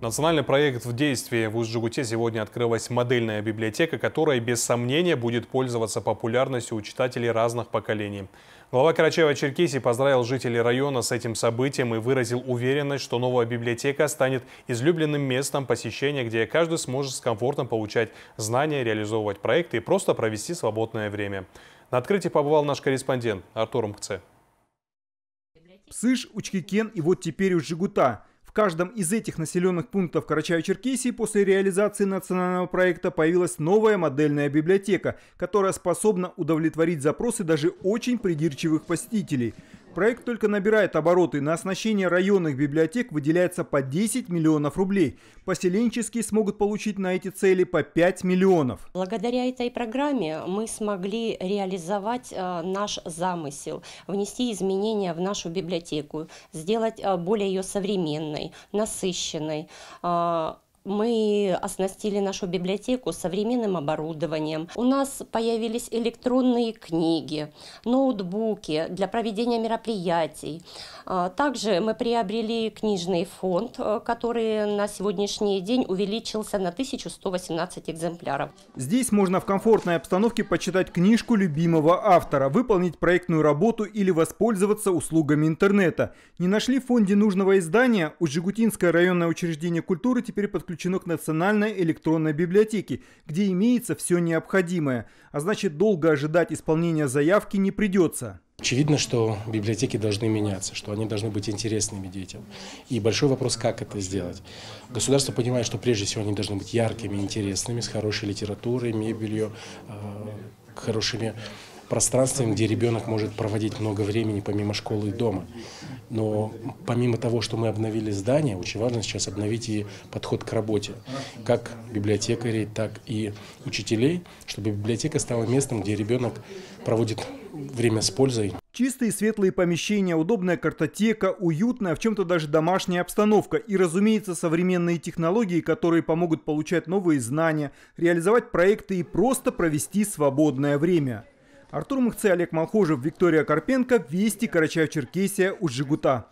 Национальный проект в действии в Усть-Жигуте сегодня открылась модельная библиотека, которая без сомнения будет пользоваться популярностью у читателей разных поколений. Глава Карачаева-Черкесии поздравил жителей района с этим событием и выразил уверенность, что новая библиотека станет излюбленным местом посещения, где каждый сможет с комфортом получать знания, реализовывать проекты и просто провести свободное время. На открытии побывал наш корреспондент Артур Мкце. Псыш, Учкикен и вот теперь уж Жигута. В каждом из этих населенных пунктов Карачаево-Черкесии после реализации национального проекта появилась новая модельная библиотека, которая способна удовлетворить запросы даже очень придирчивых посетителей – Проект только набирает обороты. На оснащение районных библиотек выделяется по 10 миллионов рублей. Поселенческие смогут получить на эти цели по 5 миллионов. Благодаря этой программе мы смогли реализовать э, наш замысел, внести изменения в нашу библиотеку, сделать э, более ее современной, насыщенной, э, мы оснастили нашу библиотеку современным оборудованием. У нас появились электронные книги, ноутбуки для проведения мероприятий. А, также мы приобрели книжный фонд, э, который на сегодняшний день увеличился на 1118 экземпляров. Здесь можно в комфортной обстановке почитать книжку любимого автора, выполнить проектную работу или воспользоваться услугами интернета. Не нашли в фонде нужного издания? У Жигутинское районное учреждение культуры теперь подключено подключено к Национальной электронной библиотеке, где имеется все необходимое, а значит долго ожидать исполнения заявки не придется. Очевидно, что библиотеки должны меняться, что они должны быть интересными детям. И большой вопрос, как это сделать. Государство понимает, что прежде всего они должны быть яркими, интересными, с хорошей литературой, мебелью, э, хорошими пространствами, где ребенок может проводить много времени помимо школы и дома. Но помимо того, что мы обновили здание, очень важно сейчас обновить и подход к работе, как библиотекарей, так и учителей, чтобы библиотека стала местом, где ребенок проводит время с пользой. Чистые светлые помещения, удобная картотека, уютная, в чем-то даже домашняя обстановка и, разумеется, современные технологии, которые помогут получать новые знания, реализовать проекты и просто провести свободное время. Артур Махцы, Олег Малхожев, Виктория Карпенко. Вести Карачаев-Черкесия, Уджигута.